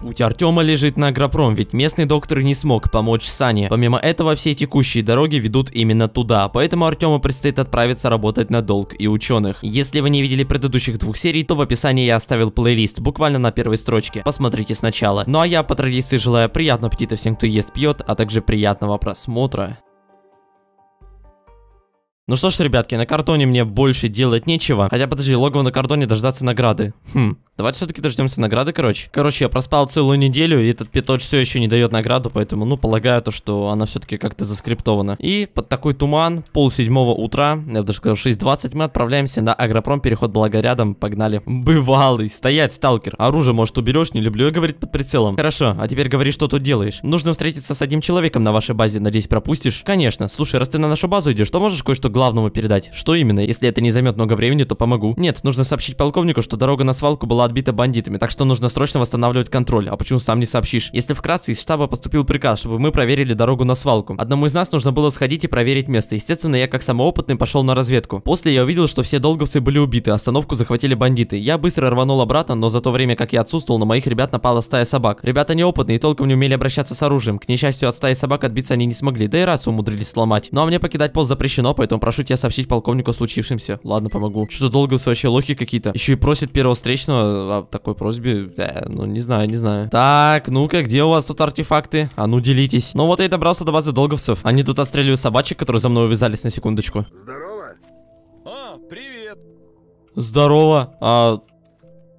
Путь Артема лежит на агропром, ведь местный доктор не смог помочь Сане. Помимо этого, все текущие дороги ведут именно туда, поэтому Артему предстоит отправиться работать на долг и ученых. Если вы не видели предыдущих двух серий, то в описании я оставил плейлист, буквально на первой строчке. Посмотрите сначала. Ну а я по традиции желаю приятного аппетита всем, кто ест, пьет, а также приятного просмотра. Ну что ж, ребятки, на картоне мне больше делать нечего. Хотя, подожди, логово на картоне дождаться награды. Хм, давайте все-таки дождемся награды, короче. Короче, я проспал целую неделю, и этот пяточ все еще не дает награду, поэтому, ну, полагаю то, что она все-таки как-то заскриптована. И под такой туман, пол седьмого утра, я бы даже сказал 6.20, мы отправляемся на агропром, переход благо рядом, погнали. Бывалый, стоять, сталкер. Оружие, может, уберешь, не люблю я говорить под прицелом. Хорошо, а теперь говори, что тут делаешь. Нужно встретиться с одним человеком на вашей базе, надеюсь, пропустишь? Конечно, слушай, раз ты на нашу базу идешь, то можешь кое-что главному передать. Что именно? Если это не займет много времени, то помогу. Нет, нужно сообщить полковнику, что дорога на свалку была отбита бандитами, так что нужно срочно восстанавливать контроль. А почему сам не сообщишь? Если вкратце, из штаба поступил приказ, чтобы мы проверили дорогу на свалку. Одному из нас нужно было сходить и проверить место. Естественно, я как самоопытный пошел на разведку. После я увидел, что все долговцы были убиты, остановку захватили бандиты. Я быстро рванул обратно, но за то время, как я отсутствовал, на моих ребят напала стая собак. Ребята неопытные и толком не умели обращаться с оружием. К несчастью, от стаи собак отбиться они не смогли, да и раз умудрились сломать. Ну а мне покидать пост запрещено, поэтому Прошу тебя сообщить полковнику о случившемся. Ладно, помогу. Что-то долго вообще лохи какие-то. Еще и просит первого встречного о такой просьбе. Да, ну не знаю, не знаю. Так, ну-ка, где у вас тут артефакты? А ну делитесь. Ну вот я и добрался до базы долговцев. Они тут отстреливают собачек, которые за мной увязались на секундочку. Здорово. А, привет. Здорово. А,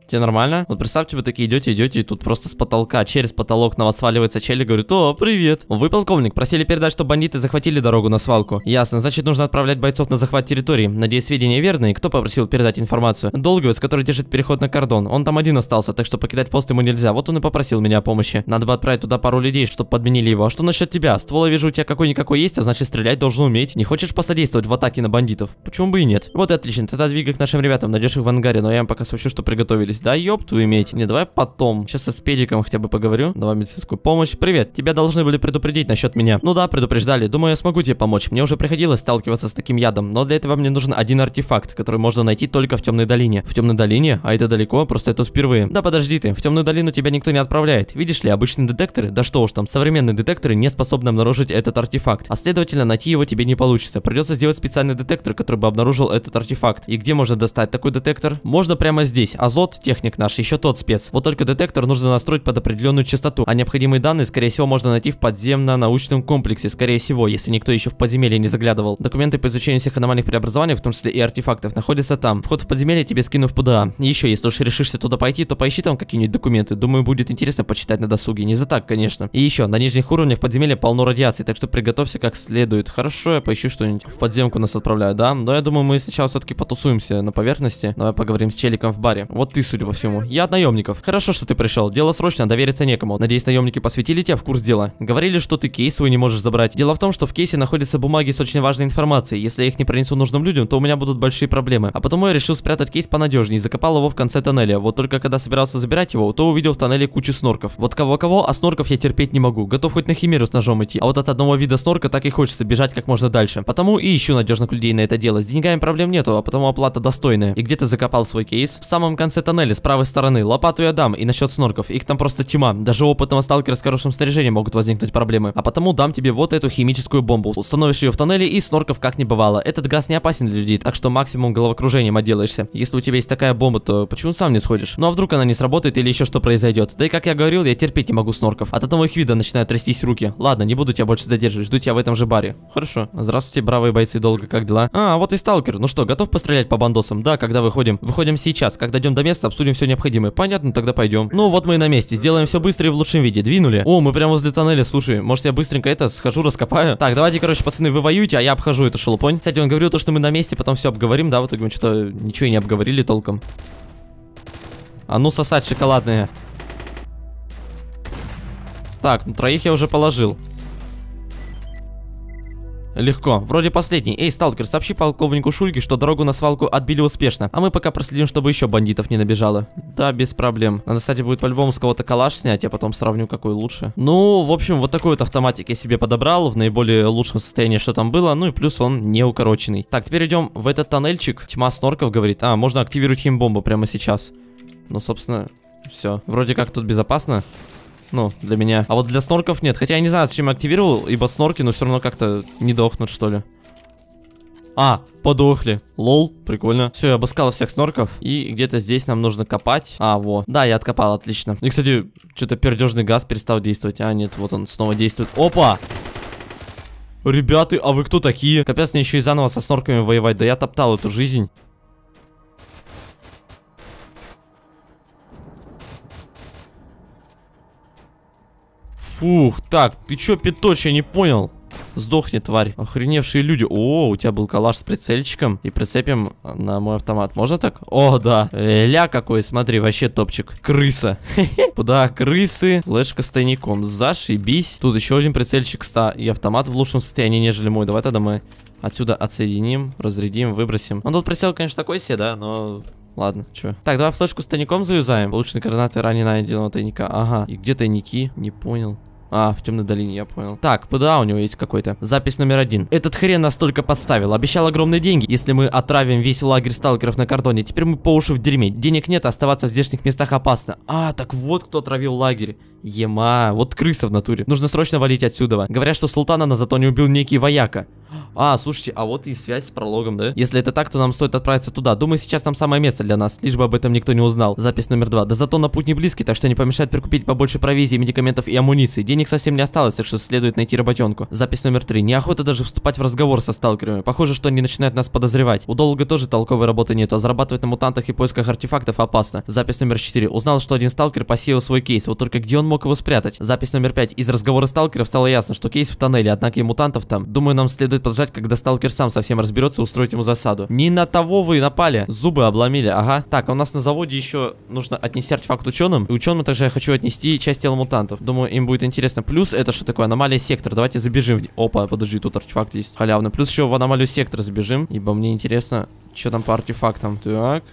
Тебе нормально? Вот представьте, вы такие идете, идете, и тут просто с потолка, через потолок на вас сваливается Чели, говорит, о, привет. Вы полковник, просили передать, что бандиты захватили дорогу на свалку. Ясно, значит нужно отправлять бойцов на захват территории. Надеюсь, сведения верные. Кто попросил передать информацию? Долговец, который держит переход на кордон. Он там один остался, так что покидать пост ему нельзя. Вот он и попросил меня о помощи. Надо бы отправить туда пару людей, чтобы подменили его. А что насчет тебя? Ствола вижу у тебя какой-никакой есть, а значит стрелять должен уметь. Не хочешь посодействовать в атаке на бандитов? Почему бы и нет? Вот и отлично, тогда двигай к нашим ребятам, найдешь их в ангаре, но я им пока сообщу, что приготовились здесь, да, ёб твою медь. Не, давай потом. Сейчас со с хотя бы поговорю. Давай медицинскую помощь. Привет, тебя должны были предупредить насчет меня. Ну да, предупреждали. Думаю, я смогу тебе помочь. Мне уже приходилось сталкиваться с таким ядом, но для этого мне нужен один артефакт, который можно найти только в темной долине. В темной долине? А это далеко, просто это впервые. Да подожди ты, в темную долину тебя никто не отправляет. Видишь ли, обычные детекторы, да что уж там, современные детекторы не способны обнаружить этот артефакт. А следовательно, найти его тебе не получится. Придется сделать специальный детектор, который бы обнаружил этот артефакт. И где можно достать такой детектор? Можно прямо здесь. Азот, Техник наш, еще тот спец. Вот только детектор нужно настроить под определенную частоту, а необходимые данные, скорее всего, можно найти в подземно-научном комплексе, скорее всего, если никто еще в подземелье не заглядывал. Документы по изучению всех аномальных преобразований, в том числе и артефактов, находятся там. Вход в подземелье тебе скину в ПДА. И еще, если уж решишься туда пойти, то поищи там какие-нибудь документы. Думаю, будет интересно почитать на досуге. Не за так, конечно. И еще, на нижних уровнях подземелья полно радиации, так что приготовься как следует. Хорошо, я поищу что-нибудь. В подземку нас отправляют, да? Но я думаю, мы сначала все-таки потусуемся на поверхности. Давай поговорим с челиком в баре. Вот ты, судьба судя по всему. Я от наемников. Хорошо, что ты пришел. Дело срочно, а довериться некому. Надеюсь, наемники посвятили тебя в курс дела. Говорили, что ты кейс свой не можешь забрать. Дело в том, что в кейсе находятся бумаги с очень важной информацией. Если я их не принесу нужным людям, то у меня будут большие проблемы. А потому я решил спрятать кейс понадежнее и закопал его в конце тоннеля. Вот только когда собирался забирать его, то увидел в тоннеле кучу снорков. Вот кого-кого, а снорков я терпеть не могу. Готов хоть на химеру с ножом идти. А вот от одного вида снорка так и хочется бежать как можно дальше. Потому и ищу надежных людей на это дело. С деньгами проблем нету, а потому оплата достойная. И где ты закопал свой кейс? В самом конце тоннеля тоннеле с правой стороны. Лопату я дам, и насчет снорков. Их там просто тьма. Даже опытного сталкера с хорошим снаряжением могут возникнуть проблемы. А потому дам тебе вот эту химическую бомбу. Установишь ее в тоннеле, и снорков как не бывало. Этот газ не опасен для людей, так что максимум головокружением отделаешься. Если у тебя есть такая бомба, то почему сам не сходишь? Ну а вдруг она не сработает или еще что произойдет? Да и как я говорил, я терпеть не могу снорков. От одного их вида начинают трястись руки. Ладно, не буду тебя больше задерживать, жду тебя в этом же баре. Хорошо. Здравствуйте, бравые бойцы, долго как дела? А, вот и сталкер. Ну что, готов пострелять по бандосам? Да, когда выходим? Выходим сейчас. Когда дойдем до места, обсудим все необходимое. Понятно, тогда пойдем. Ну вот мы и на месте. Сделаем все быстро и в лучшем виде. Двинули. О, мы прямо возле тоннеля, слушай. Может я быстренько это схожу, раскопаю? Так, давайте, короче, пацаны, вы воюете, а я обхожу эту шелупонь. Кстати, он говорил то, что мы на месте, потом все обговорим, да? В итоге мы что-то ничего и не обговорили толком. А ну сосать шоколадные. Так, ну троих я уже положил. Легко. Вроде последний. Эй, сталкер, сообщи полковнику Шульге, что дорогу на свалку отбили успешно. А мы пока проследим, чтобы еще бандитов не набежало. Да, без проблем. Надо, кстати, будет по-любому с кого-то калаш снять, я потом сравню, какой лучше. Ну, в общем, вот такой вот автоматик я себе подобрал в наиболее лучшем состоянии, что там было. Ну и плюс он не укороченный. Так, теперь идем в этот тоннельчик. Тьма снорков говорит. А, можно активировать химбомбу прямо сейчас. Ну, собственно, все. Вроде как тут безопасно ну, для меня. А вот для снорков нет. Хотя я не знаю, с чем активировал, ибо снорки, но ну, все равно как-то не дохнут, что ли. А, подохли. Лол, прикольно. Все, я обыскал всех снорков. И где-то здесь нам нужно копать. А, во. Да, я откопал, отлично. И, кстати, что-то пердежный газ перестал действовать. А, нет, вот он снова действует. Опа! Ребята, а вы кто такие? Капец, мне еще и заново со снорками воевать. Да я топтал эту жизнь. Фух, так, ты чё, пяточ, я не понял. Сдохни, тварь. Охреневшие люди. О, у тебя был калаш с прицельчиком. И прицепим а, на мой автомат. Можно так? О, да. Э, ля какой, смотри, вообще топчик. Крыса. Куда крысы? Флешка с тайником. Зашибись. Тут еще один прицельчик ста и автомат в лучшем состоянии, нежели мой. Давай тогда мы отсюда отсоединим, разрядим, выбросим. Он тут присел, конечно, такой себе, да, но Ладно, чё. Так, давай флешку с тайником завязаем, Полученные гранаты ранее найденного тайника. Ага. И где тайники? Не понял. А, в темной долине, я понял. Так, ПДА у него есть какой-то. Запись номер один. Этот хрен нас только подставил. Обещал огромные деньги, если мы отравим весь лагерь сталкеров на картоне. Теперь мы по уши в дерьме. Денег нет, оставаться в здешних местах опасно. А, так вот кто отравил лагерь. Ема, вот крыса в натуре. Нужно срочно валить отсюда. Говорят, что султана на зато не убил некий вояка. А, слушайте, а вот и связь с прологом, да? Если это так, то нам стоит отправиться туда. Думаю, сейчас там самое место для нас, лишь бы об этом никто не узнал. Запись номер два. Да зато на путь не близкий, так что не помешает прикупить побольше провизии, медикаментов и амуниции. Денег совсем не осталось, так что следует найти работенку. Запись номер три. Неохота даже вступать в разговор со сталкерами. Похоже, что они начинают нас подозревать. У Долга тоже толковой работы нет, а зарабатывать на мутантах и поисках артефактов опасно. Запись номер четыре. Узнал, что один сталкер посеял свой кейс, вот только где он мог его спрятать? Запись номер пять. Из разговора сталкеров стало ясно, что кейс в тоннеле, однако и мутантов там. Думаю, нам следует следует подождать, когда сталкер сам совсем разберется и устроить ему засаду. Не на того вы напали. Зубы обломили, ага. Так, а у нас на заводе еще нужно отнести артефакт ученым. И ученым также я хочу отнести часть тела мутантов. Думаю, им будет интересно. Плюс, это что такое? Аномалия сектора. Давайте забежим в... Опа, подожди, тут артефакт есть. Халявно. Плюс еще в аномалию сектора забежим. Ибо мне интересно, что там по артефактам. Так.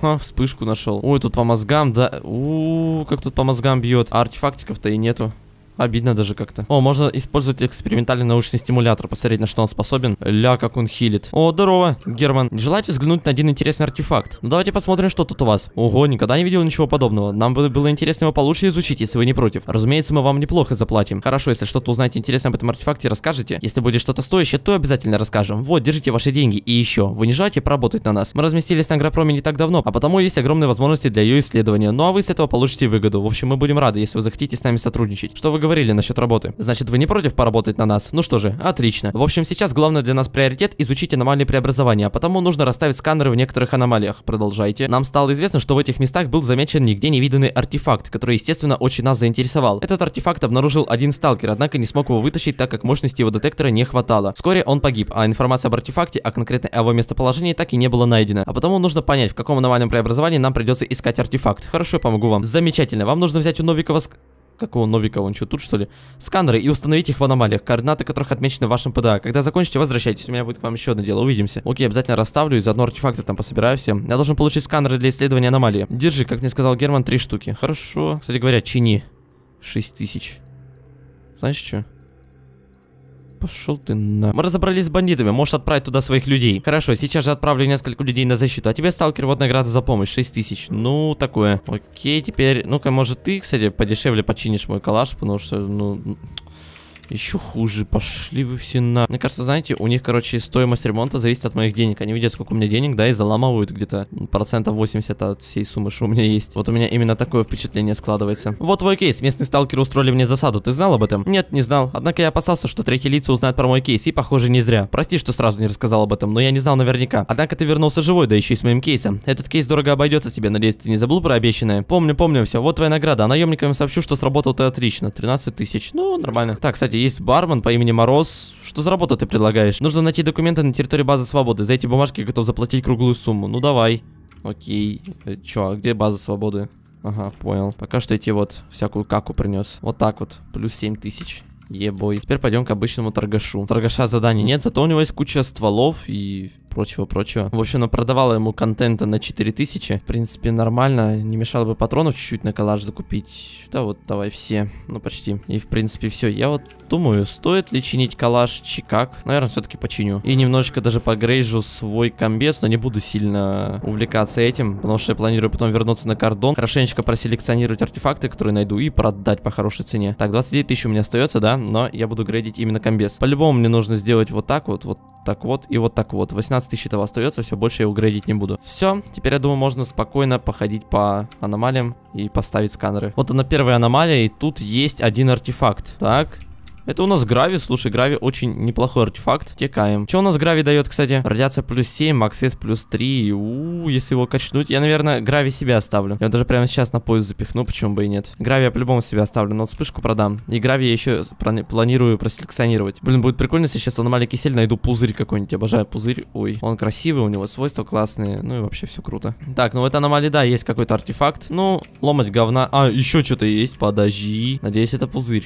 Ха, вспышку нашел. Ой, тут по мозгам, да. У, -у как тут по мозгам бьет. А артефактиков-то и нету. Обидно даже как-то. О, можно использовать экспериментальный научный стимулятор, посмотреть, на что он способен. Ля, как он хилит. О, здорово, Герман. Желаете взглянуть на один интересный артефакт? Ну, давайте посмотрим, что тут у вас. Ого, никогда не видел ничего подобного. Нам бы было интересно его получше изучить, если вы не против. Разумеется, мы вам неплохо заплатим. Хорошо, если что-то узнаете интересное об этом артефакте, расскажете. Если будет что-то стоящее, то обязательно расскажем. Вот, держите ваши деньги. И еще, вы не желаете поработать на нас? Мы разместились на Агропроме не так давно, а потому есть огромные возможности для ее исследования. Ну а вы с этого получите выгоду. В общем, мы будем рады, если вы захотите с нами сотрудничать. Что вы говорите? говорили насчет работы. Значит, вы не против поработать на нас? Ну что же, отлично. В общем, сейчас главное для нас приоритет изучить аномальные преобразования, а потому нужно расставить сканеры в некоторых аномалиях. Продолжайте. Нам стало известно, что в этих местах был замечен нигде не виданный артефакт, который, естественно, очень нас заинтересовал. Этот артефакт обнаружил один сталкер, однако не смог его вытащить, так как мощности его детектора не хватало. Вскоре он погиб, а информация об артефакте, а конкретно его местоположении, так и не была найдена. А потому нужно понять, в каком аномальном преобразовании нам придется искать артефакт. Хорошо, я помогу вам. Замечательно, вам нужно взять у Новикова... Ск... Какого Новика? Он что, тут что ли? Сканеры и установить их в аномалиях, координаты которых отмечены в вашем ПДА. Когда закончите, возвращайтесь. У меня будет к вам еще одно дело. Увидимся. Окей, обязательно расставлю и заодно артефакты там пособираю всем Я должен получить сканеры для исследования аномалии. Держи, как мне сказал Герман, три штуки. Хорошо. Кстати говоря, чини. 6000. Знаешь что? пошел ты на... Мы разобрались с бандитами, можешь отправить туда своих людей. Хорошо, сейчас же отправлю несколько людей на защиту. А тебе, сталкер, вот награда за помощь, 6000. Ну, такое. Окей, теперь... Ну-ка, может ты, кстати, подешевле починишь мой калаш, потому что, ну... Еще хуже, пошли вы все на... Мне кажется, знаете, у них, короче, стоимость ремонта зависит от моих денег. Они видят, сколько у меня денег, да, и заламывают где-то процентов 80 от всей суммы, что у меня есть. Вот у меня именно такое впечатление складывается. Вот твой кейс. Местные сталкеры устроили мне засаду. Ты знал об этом? Нет, не знал. Однако я опасался, что третьи лица узнают про мой кейс, и, похоже, не зря. Прости, что сразу не рассказал об этом, но я не знал наверняка. Однако ты вернулся живой, да еще и с моим кейсом. Этот кейс дорого обойдется тебе, надеюсь, ты не забыл про обещанное. Помню, помню, все. Вот твоя награда. А наемникам сообщу, что сработал ты отлично. 13 тысяч. Ну, нормально. Так, кстати, есть бармен по имени Мороз. Что за работу ты предлагаешь? Нужно найти документы на территории базы свободы. За эти бумажки готов заплатить круглую сумму. Ну давай. Окей. Э, чё, а где база свободы? Ага, понял. Пока что эти вот всякую каку принес. Вот так вот. Плюс 7 тысяч. Ебой. Теперь пойдем к обычному торгашу. Торгаша заданий нет, зато у него есть куча стволов и прочего-прочего. В общем, она продавала ему контента на 4000. В принципе, нормально. Не мешало бы патронов чуть-чуть на коллаж закупить. Да вот, давай все. Ну, почти. И, в принципе, все. Я вот думаю, стоит ли чинить коллаж Чикак? Наверное, все-таки починю. И немножечко даже погрейжу свой комбез, но не буду сильно увлекаться этим, потому что я планирую потом вернуться на кордон, хорошенечко проселекционировать артефакты, которые найду, и продать по хорошей цене. Так, 29 тысяч у меня остается, да? но я буду градить именно комбез. По-любому мне нужно сделать вот так вот, вот так вот и вот так вот. 18 тысяч этого остается, все, больше я его градить не буду. Все, теперь я думаю, можно спокойно походить по аномалиям и поставить сканеры. Вот она первая аномалия, и тут есть один артефакт. Так, это у нас Грави. Слушай, Грави очень неплохой артефакт. Текаем. Что у нас Грави дает, кстати? Радиация плюс 7, Максвес плюс 3. У, -у если его качнуть, я, наверное, Грави себе оставлю. Я даже прямо сейчас на поезд запихну, почему бы и нет. Грави я по-любому себе оставлю, но вспышку продам. И Грави я еще планирую проселекционировать. Блин, будет прикольно, если сейчас аномалий кисель найду пузырь какой-нибудь. Обожаю пузырь. Ой, он красивый, у него свойства классные. Ну и вообще все круто. Так, ну в этой аномалии, да, есть какой-то артефакт. Ну, ломать говна. А, еще что-то есть, подожди. Надеюсь, это пузырь.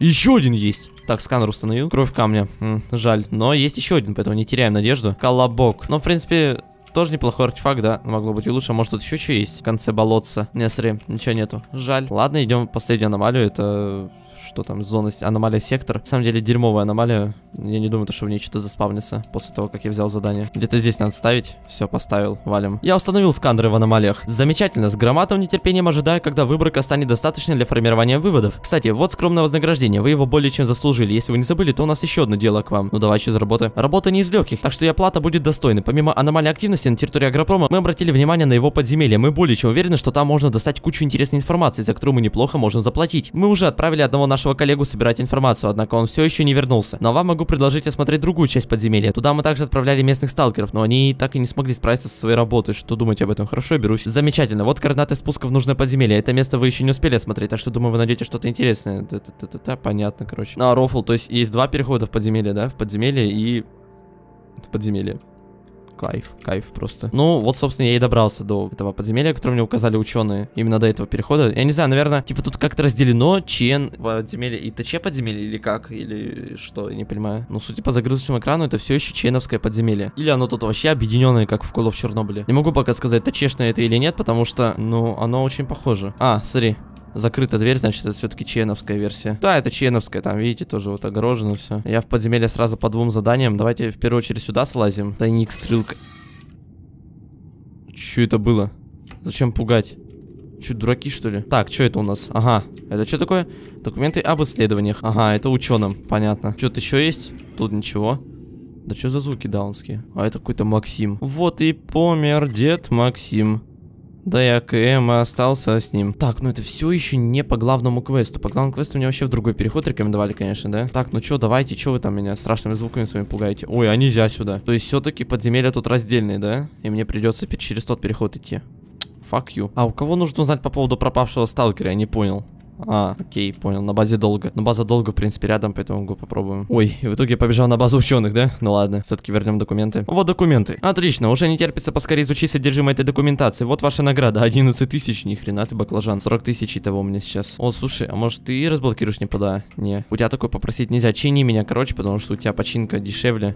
Еще один есть. Так, сканер установил. Кровь камня. М, жаль. Но есть еще один, поэтому не теряем надежду. Колобок. Но, ну, в принципе, тоже неплохой артефакт, да. Могло быть и лучше. А может, тут еще что есть в конце болотца. Не, сори, ничего нету. Жаль. Ладно, идем в последнюю аномалию. Это что там, зона, аномалия, сектор. На самом деле, дерьмовая аномалия. Я не думаю, что в ней что-то заспавнится после того, как я взял задание. Где-то здесь надо ставить. Все, поставил, валим. Я установил сканеры в аномалиях. Замечательно, с громатом нетерпением ожидаю, когда выборка станет достаточной для формирования выводов. Кстати, вот скромное вознаграждение, вы его более чем заслужили. Если вы не забыли, то у нас еще одно дело к вам. Ну давай еще за работы. Работа не из легких, так что и оплата будет достойной. Помимо аномальной активности на территории Агропрома, мы обратили внимание на его подземелье. Мы более чем уверены, что там можно достать кучу интересной информации, за которую мы неплохо можем заплатить. Мы уже отправили одного одного нашего коллегу собирать информацию, однако он все еще не вернулся. Но вам могу предложить осмотреть другую часть подземелья. Туда мы также отправляли местных сталкеров, но они так и не смогли справиться со своей работой. Что думаете об этом? Хорошо, берусь. Замечательно. Вот координаты спуска в нужное подземелье. Это место вы еще не успели осмотреть, так что думаю, вы найдете что-то интересное. Т-т-т-т-т. понятно, короче. На рофл, то есть есть два перехода в подземелье, да? В подземелье и... В подземелье. Кайф, кайф просто. Ну, вот, собственно, я и добрался до этого подземелья, которое мне указали ученые. Именно до этого перехода. Я не знаю, наверное, типа тут как-то разделено ЧН подземелье и ТЧ подземелье или как? Или что? Я не понимаю. Ну, судя по загрузочному экрану, это все еще Ченовское подземелье. Или оно тут вообще объединенное, как в Call of Чернобыле. Не могу пока сказать, ТЧшное это или нет, потому что, ну, оно очень похоже. А, смотри закрыта дверь, значит, это все-таки ченовская версия. Да, это ченовская, там, видите, тоже вот огорожено все. Я в подземелье сразу по двум заданиям. Давайте в первую очередь сюда слазим. Тайник, стрелка. Че это было? Зачем пугать? Чуть дураки, что ли? Так, что это у нас? Ага. Это что такое? Документы об исследованиях. Ага, это ученым. Понятно. Что-то еще есть? Тут ничего. Да что за звуки даунские? А это какой-то Максим. Вот и помер дед Максим. Да, и АКМ остался с ним. Так, ну это все еще не по главному квесту. По главному квесту мне вообще в другой переход рекомендовали, конечно, да? Так, ну что, давайте, что вы там меня страшными звуками своими пугаете? Ой, а нельзя сюда. То есть все-таки подземелья тут раздельные, да? И мне придется через тот переход идти. Fuck you. А у кого нужно узнать по поводу пропавшего сталкера, я не понял. А, окей, понял, на базе долго. Но база долго, в принципе, рядом, поэтому могу попробуем. Ой, и в итоге побежал на базу ученых, да? Ну ладно, все-таки вернем документы. Вот документы. Отлично, уже не терпится поскорее изучить содержимое этой документации. Вот ваша награда, 11 тысяч, ни хрена ты баклажан. 40 тысяч и того у меня сейчас. О, слушай, а может ты разблокируешь не пода? Не, у тебя такой попросить нельзя, чини меня, короче, потому что у тебя починка дешевле.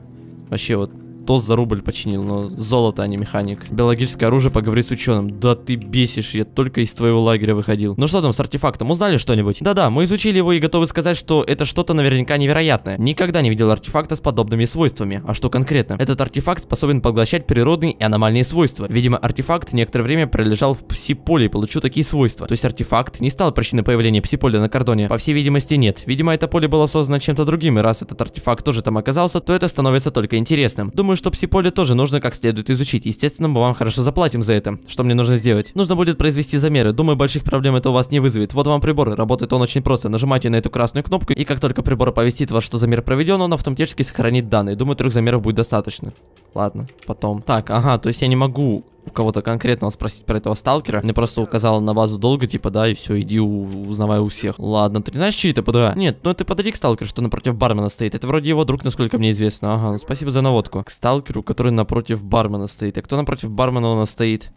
Вообще вот ТОС за рубль починил, но золото, а не механик. Биологическое оружие, поговори с ученым. Да ты бесишь, я только из твоего лагеря выходил. Ну что там с артефактом, узнали что-нибудь? Да-да, мы изучили его и готовы сказать, что это что-то наверняка невероятное. Никогда не видел артефакта с подобными свойствами. А что конкретно? Этот артефакт способен поглощать природные и аномальные свойства. Видимо, артефакт некоторое время пролежал в пси-поле и получил такие свойства. То есть артефакт не стал причиной появления пси-поля на кордоне. По всей видимости, нет. Видимо, это поле было создано чем-то другим, и раз этот артефакт тоже там оказался, то это становится только интересным. Думаю, что пси-поле тоже нужно как следует изучить. Естественно, мы вам хорошо заплатим за это. Что мне нужно сделать? Нужно будет произвести замеры. Думаю, больших проблем это у вас не вызовет. Вот вам прибор. Работает он очень просто. Нажимайте на эту красную кнопку, и как только прибор повестит вас, что замер проведен, он автоматически сохранит данные. Думаю, трех замеров будет достаточно. Ладно, потом. Так, ага, то есть я не могу у кого-то конкретного спросить про этого сталкера. Мне просто указала на базу долго, типа, да, и все, иди у, узнавай у всех. Ладно, ты не знаешь, чьи это ПДА? Нет, ну это подойди к сталкеру, что напротив бармена стоит. Это вроде его друг, насколько мне известно. Ага, ну спасибо за наводку. К сталкеру, который напротив бармена стоит. А кто напротив бармена у нас стоит?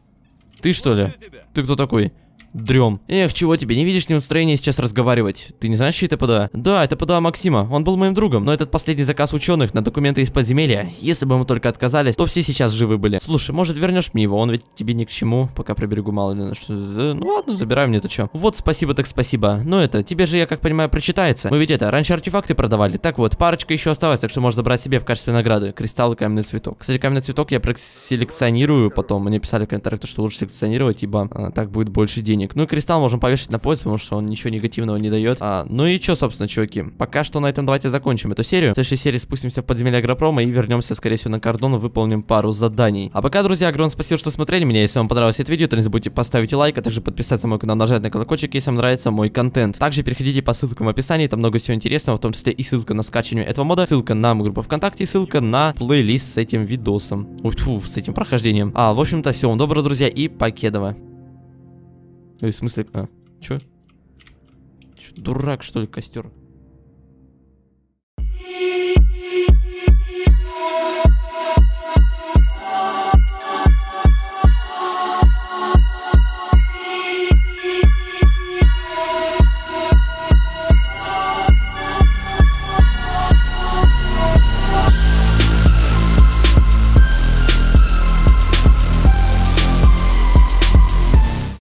Ты что ли? Ты кто такой? дрем. Эх, чего тебе, не видишь не настроение сейчас разговаривать. Ты не знаешь, чей это пода? Да, это пода Максима, он был моим другом, но этот последний заказ ученых на документы из подземелья, если бы мы только отказались, то все сейчас живы были. Слушай, может вернешь мне его, он ведь тебе ни к чему, пока приберегу мало ли на что. Ну ладно, забирай мне это что. Вот спасибо так спасибо. Но ну это, тебе же, я как понимаю, прочитается. Мы ведь это, раньше артефакты продавали, так вот, парочка еще осталась, так что можешь забрать себе в качестве награды. Кристалл каменный цветок. Кстати, каменный цветок я проселекционирую потом, мне писали в контракте, что лучше селекционировать, ибо а, так будет больше денег рубильник. Ну и кристалл можем повешать на пояс, потому что он ничего негативного не дает. А, ну и что, собственно, чуваки. Пока что на этом давайте закончим эту серию. В следующей серии спустимся в подземелье Агропрома и вернемся, скорее всего, на кордон и выполним пару заданий. А пока, друзья, огромное спасибо, что смотрели меня. Если вам понравилось это видео, то не забудьте поставить лайк, а также подписаться на мой канал, нажать на колокольчик, если вам нравится мой контент. Также переходите по ссылкам в описании, там много всего интересного, в том числе и ссылка на скачивание этого мода, ссылка на мою группу ВКонтакте, ссылка на плейлист с этим видосом. Уф, с этим прохождением. А, в общем-то, всего вам доброго, друзья, и покедово. Э, в смысле, а, чё? чё? Дурак, что ли, костер?